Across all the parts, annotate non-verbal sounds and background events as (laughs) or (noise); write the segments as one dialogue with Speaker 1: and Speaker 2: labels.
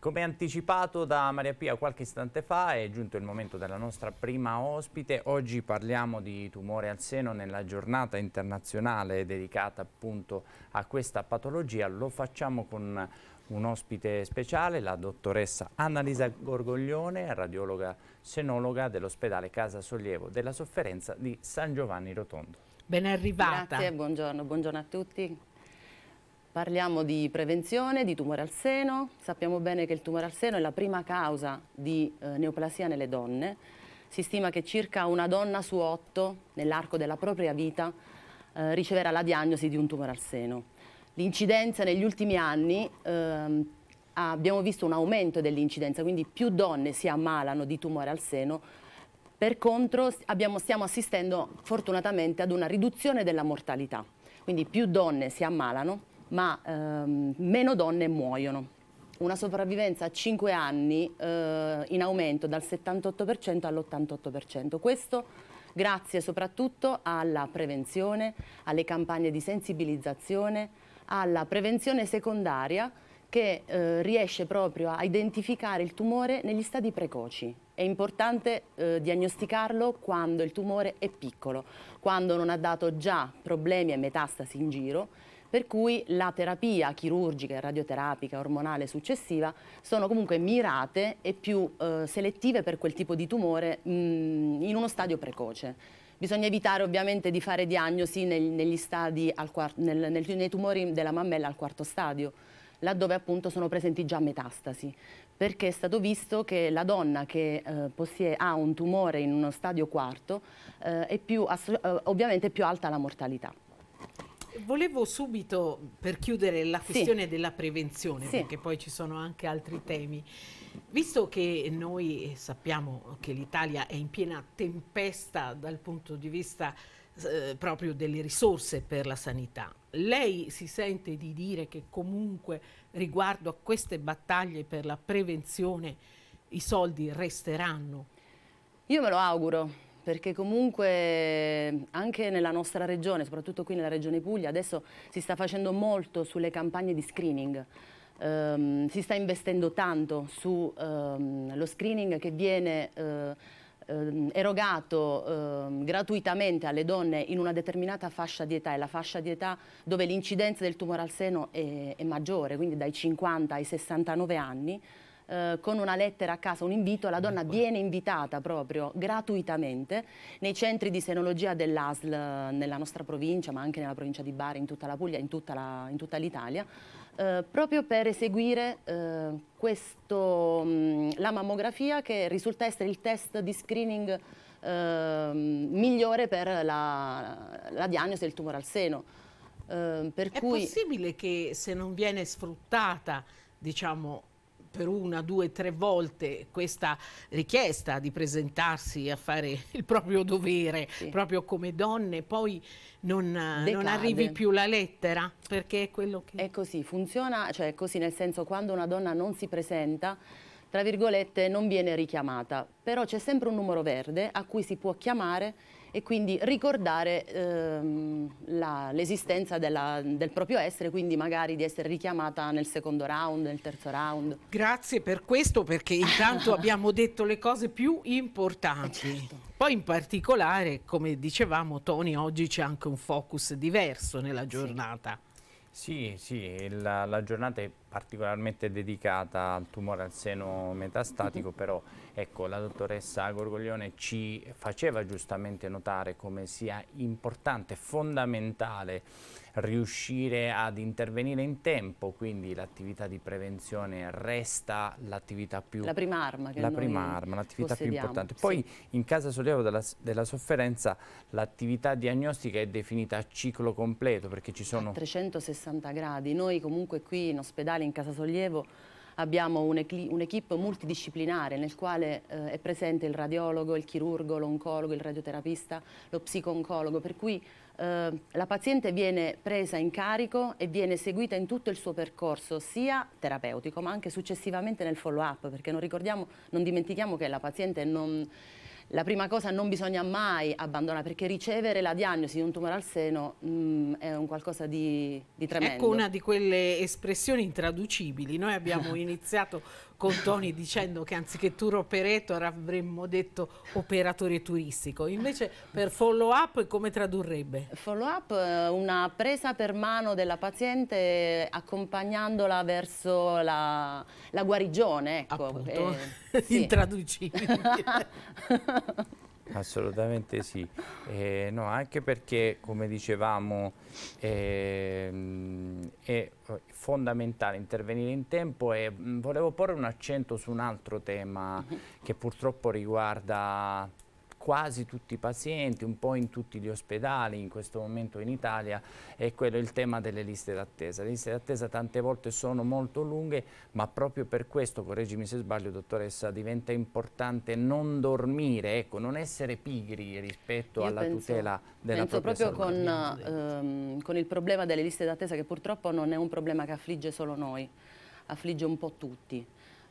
Speaker 1: Come anticipato da Maria Pia qualche istante fa è giunto il momento della nostra prima ospite. Oggi parliamo di tumore al seno nella giornata internazionale dedicata appunto a questa patologia. Lo facciamo con un ospite speciale, la dottoressa Annalisa Gorgoglione, radiologa senologa dell'ospedale Casa Sollievo della Sofferenza di San Giovanni Rotondo.
Speaker 2: Ben arrivata. Grazie, buongiorno, buongiorno a tutti. Parliamo di prevenzione, di tumore al seno. Sappiamo bene che il tumore al seno è la prima causa di eh, neoplasia nelle donne. Si stima che circa una donna su otto, nell'arco della propria vita, eh, riceverà la diagnosi di un tumore al seno. L'incidenza negli ultimi anni eh, abbiamo visto un aumento dell'incidenza, quindi più donne si ammalano di tumore al seno. Per contro abbiamo, stiamo assistendo fortunatamente ad una riduzione della mortalità, quindi più donne si ammalano ma ehm, meno donne muoiono. Una sopravvivenza a 5 anni eh, in aumento dal 78% all'88%. Questo grazie soprattutto alla prevenzione, alle campagne di sensibilizzazione, alla prevenzione secondaria che eh, riesce proprio a identificare il tumore negli stadi precoci. È importante eh, diagnosticarlo quando il tumore è piccolo, quando non ha dato già problemi e metastasi in giro per cui la terapia chirurgica radioterapica, ormonale successiva sono comunque mirate e più eh, selettive per quel tipo di tumore mh, mm, in uno stadio precoce. Bisogna evitare ovviamente di fare diagnosi nel, stadi quarto, nel, nel, nei tumori della mammella al quarto stadio, laddove appunto sono presenti già metastasi, perché è stato visto che la donna che eh, possiede, ha un tumore in uno stadio quarto eh, è più, eh, ovviamente più alta la mortalità.
Speaker 3: Volevo subito, per chiudere la questione sì. della prevenzione, sì. perché poi ci sono anche altri temi, visto che noi sappiamo che l'Italia è in piena tempesta dal punto di vista eh, proprio delle risorse per la sanità, lei si sente di dire che comunque riguardo a queste battaglie per la prevenzione i soldi resteranno?
Speaker 2: Io me lo auguro, perché comunque anche nella nostra regione, soprattutto qui nella regione Puglia, adesso si sta facendo molto sulle campagne di screening. Um, si sta investendo tanto sullo ehm, um, screening che viene uh, um, erogato uh, gratuitamente alle donne in una determinata fascia di età, è la fascia di età dove l'incidenza del tumore al seno è, è maggiore, quindi dai 50 ai 69 anni. Eh, con una lettera a casa, un invito, la donna ecco. viene invitata proprio gratuitamente nei centri di senologia dell'ASL nella nostra provincia, ma anche nella provincia di Bari, in tutta la Puglia, in tutta l'Italia, eh, proprio per eseguire eh, questo, mh, mm, la mammografia che risulta essere il test di screening eh, migliore per la, la, diagnosi del tumore al seno. Ehm, È cui...
Speaker 3: possibile che se non viene sfruttata diciamo, per una, due, tre volte questa richiesta di presentarsi a fare il proprio dovere, sì. proprio come donne, poi non, non, arrivi più la lettera
Speaker 2: perché è quello che... È così, funziona, cioè è così nel senso quando una donna non si presenta tra virgolette non viene richiamata, però c'è sempre un numero verde a cui si può chiamare e quindi ricordare ehm, l'esistenza del proprio essere, quindi magari di essere richiamata nel secondo round, nel terzo round.
Speaker 3: Grazie per questo perché intanto (laughs) abbiamo detto le cose più importanti. Eh, certo. Poi in particolare, come dicevamo Tony, oggi c'è anche un focus diverso nella giornata.
Speaker 1: Sì, sì, sì la, la giornata è particolarmente dedicata al tumore al seno metastatico, mhm. però ecco, la dottoressa Gorgoglione ci faceva giustamente notare come sia importante, fondamentale riuscire ad intervenire in tempo, quindi l'attività di prevenzione resta l'attività più... La prima
Speaker 2: arma che La prima arma, l'attività più importante.
Speaker 1: Poi sì. in casa sollievo della, della sofferenza l'attività diagnostica è definita a ciclo completo perché ci sono... A
Speaker 2: 360 gradi, noi comunque qui in ospedale Italia, in Casa Sollievo, abbiamo un'equipe multidisciplinare nel quale eh, è presente il radiologo, il chirurgo, l'oncologo, il radioterapista, lo psico-oncologo, per cui eh, la paziente viene presa in carico e viene seguita in tutto il suo percorso, sia terapeutico ma anche successivamente nel follow-up, perché non, non dimentichiamo che la paziente non la prima cosa non bisogna mai abbandonare perché ricevere la diagnosi di un tumore al seno mh, mm, è un qualcosa di, di, ecco, tremendo. Ecco una di
Speaker 3: quelle espressioni intraducibili. Noi abbiamo iniziato con Tony dicendo che anziché tour operator avremmo detto operatore turistico. Invece per follow up come tradurrebbe?
Speaker 2: Follow up eh, una presa per mano della paziente accompagnandola verso la, la guarigione. Ecco. Appunto, eh, (laughs) sì. intraducibile.
Speaker 1: (laughs) Assolutamente sì, eh, no, anche perché come dicevamo ehm, eh, è fondamentale intervenire in tempo e mm, volevo porre un accento su un altro tema che purtroppo riguarda quasi tutti i pazienti, un po' in tutti gli ospedali in questo momento in Italia, è quello il tema delle liste d'attesa. Le liste d'attesa tante volte sono molto lunghe, ma proprio per questo, correggimi se sbaglio dottoressa, diventa importante non dormire, ecco, non essere pigri rispetto Io alla penso, tutela della penso propria salute. Penso
Speaker 2: proprio ehm, con il problema delle liste d'attesa che purtroppo non è un problema che affligge solo noi, affligge un po' tutti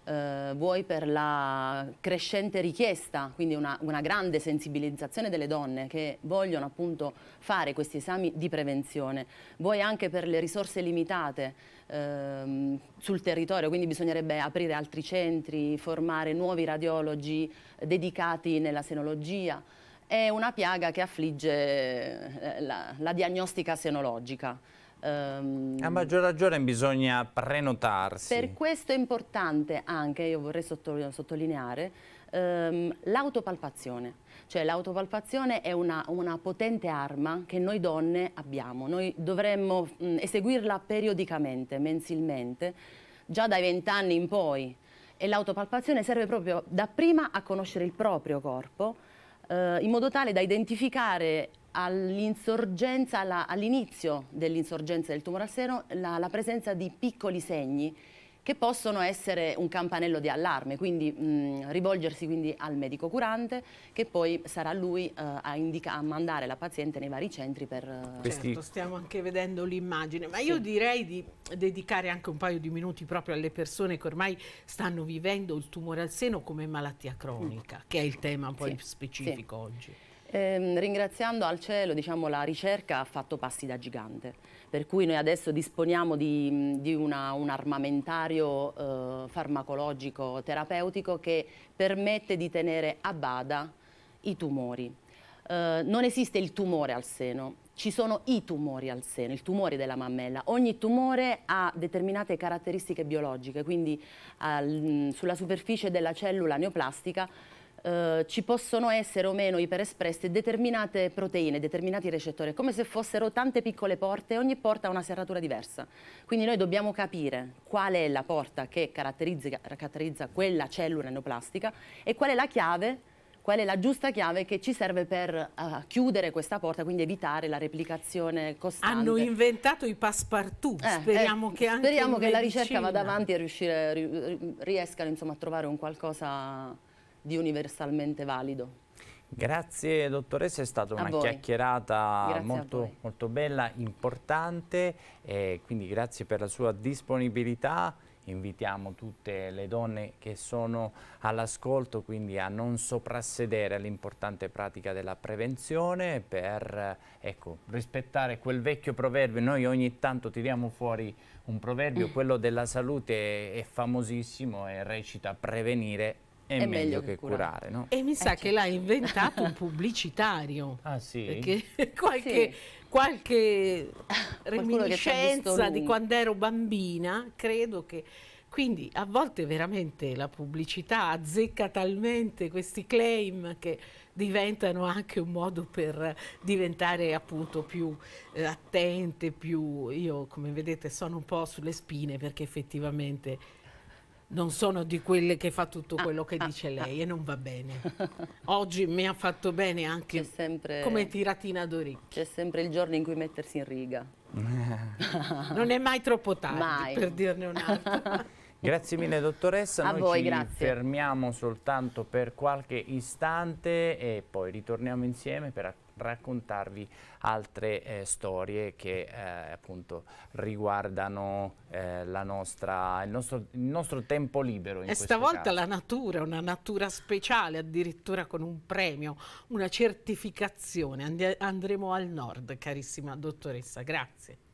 Speaker 2: eh, vuoi per la crescente richiesta, quindi una, una, grande sensibilizzazione delle donne che vogliono appunto fare questi esami di prevenzione, vuoi anche per le risorse limitate eh, sul territorio, quindi bisognerebbe aprire altri centri, formare nuovi radiologi dedicati nella senologia è una piaga che affligge eh, la, la diagnostica senologica. Um, a maggior
Speaker 1: ragione bisogna prenotarsi. Per
Speaker 2: questo è importante anche, io vorrei sottolineare, um, l'autopalpazione. Cioè l'autopalpazione è una, una, potente arma che noi donne abbiamo. Noi dovremmo mh, eseguirla periodicamente, mensilmente, già dai vent'anni in poi. E l'autopalpazione serve proprio dapprima a conoscere il proprio corpo, eh, in modo tale da identificare all'insorgenza, all'inizio dell'insorgenza del tumore al seno la, la, presenza di piccoli segni che possono essere un campanello di allarme, quindi mh, rivolgersi quindi al medico curante che poi sarà lui eh, a, a, mandare la paziente nei vari centri per... Eh, certo, stiamo anche
Speaker 3: vedendo l'immagine, ma io direi di dedicare anche un paio di minuti proprio alle persone che ormai stanno vivendo il tumore al seno come malattia cronica, mm. che è il tema un po' sì. specifico
Speaker 2: sì. oggi. Eh, ringraziando al cielo, diciamo, la ricerca ha fatto passi da gigante, per cui noi adesso disponiamo di, di una, un armamentario eh, farmacologico terapeutico che permette di tenere a bada i tumori. Eh, non esiste il tumore al seno, ci sono i tumori al seno, il tumore della mammella. Ogni tumore ha determinate caratteristiche biologiche, quindi sulla superficie della cellula neoplastica eh, ci possono essere o meno iperespresse determinate proteine, determinati recettori, come se fossero tante piccole porte e ogni porta ha una serratura diversa. Quindi noi dobbiamo capire qual è la porta che caratterizza, caratterizza quella cellula neoplastica e qual è la chiave qual è la giusta chiave che ci serve per uh, chiudere questa porta, quindi evitare la replicazione costante. Hanno
Speaker 3: inventato i passepartout, eh, eh speriamo eh, che anche Speriamo che medicina. la ricerca vada avanti
Speaker 2: e riuscire, riescano insomma, a trovare un qualcosa di universalmente valido.
Speaker 1: Grazie dottoressa, è stata a una voi. chiacchierata molto, molto, bella, importante, eh, quindi grazie per la sua disponibilità. Invitiamo tutte le donne che sono all'ascolto quindi a non soprassedere all'importante pratica della prevenzione per ecco, rispettare quel vecchio proverbio. Noi ogni tanto tiriamo fuori un proverbio, quello della salute è famosissimo e recita prevenire è, è meglio, meglio, che curare. curare no? E
Speaker 3: mi sa eh, che certo. l'ha inventato un (laughs) pubblicitario. Ah sì? Perché qualche, (laughs) sì. qualche
Speaker 2: reminiscenza di quando
Speaker 3: ero bambina, credo che... Quindi a volte veramente la pubblicità azzecca talmente questi claim che diventano anche un modo per diventare appunto più eh, attente, più... Io come vedete sono un po' sulle spine perché effettivamente non sono di quelle che fa tutto ah, quello ah, che ah, dice ah. lei ah. e non va bene. (laughs) Oggi
Speaker 2: mi ha fatto bene anche sempre, come tiratina d'orecchio. C'è sempre il giorno in cui mettersi in riga.
Speaker 1: Eh.
Speaker 3: (laughs) non è mai troppo
Speaker 2: tardi mai. per dirne un'altra.
Speaker 1: (laughs) Grazie mille dottoressa, A noi voi, ci grazie. fermiamo soltanto per qualche istante e poi ritorniamo insieme per accogliere raccontarvi altre eh, storie che eh, appunto riguardano eh, nostra, il, nostro, il, nostro, tempo libero. e stavolta caso. la
Speaker 3: natura, una natura speciale, addirittura con un premio, una certificazione. Andi andremo al nord, carissima dottoressa, grazie.